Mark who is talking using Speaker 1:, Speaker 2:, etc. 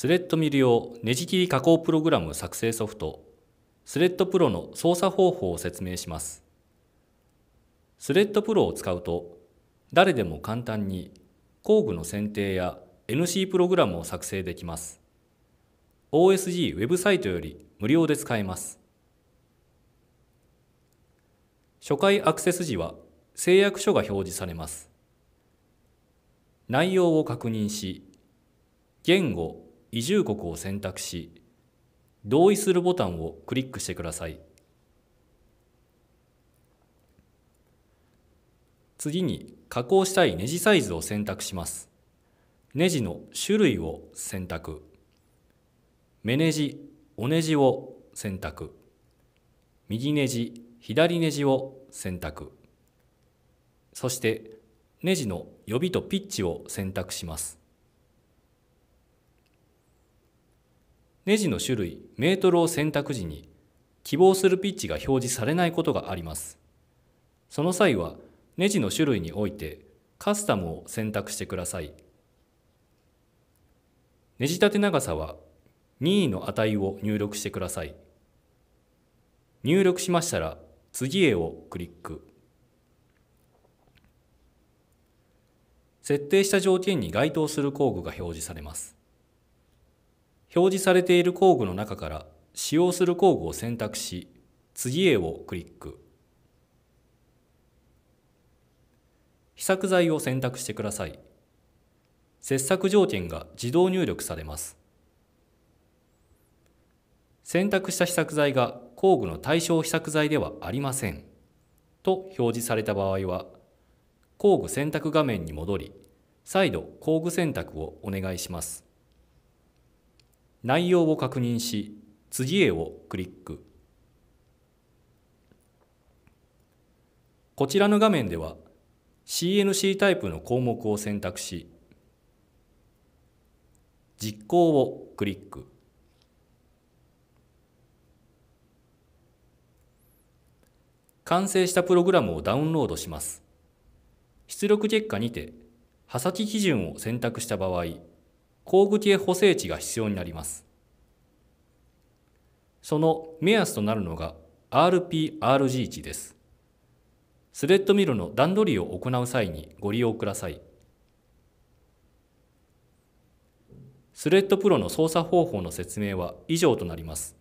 Speaker 1: スレッドミル用ネジ切り加工プログラム作成ソフト、スレッドプロの操作方法を説明します。スレッドプロを使うと、誰でも簡単に工具の選定や NC プログラムを作成できます。OSG ウェブサイトより無料で使えます。初回アクセス時は誓約書が表示されます。内容を確認し、言語、移住国を選択し同意するボタンをクリックしてください次に加工したいネジサイズを選択しますネジの種類を選択目ネジおネジを選択右ネジ左ネジを選択そしてネジの予備とピッチを選択しますネジの種類、メートルを選択時に希望するピッチが表示されないことがあります。その際はネジの種類においてカスタムを選択してください。ネジ立て長さは任意の値を入力してください。入力しましたら次へをクリック。設定した条件に該当する工具が表示されます。表示されている工具の中から使用する工具を選択し次へをクリック試作材を選択してください切削条件が自動入力されます選択した試作材が工具の対象試作材ではありませんと表示された場合は工具選択画面に戻り再度工具選択をお願いします内容を確認し次へをクリックこちらの画面では CNC タイプの項目を選択し実行をクリック完成したプログラムをダウンロードします出力結果にて刃先基準を選択した場合工具系補正値が必要になります。その目安となるのが RPRG 値です。スレッドミルの段取りを行う際にご利用ください。スレッドプロの操作方法の説明は以上となります。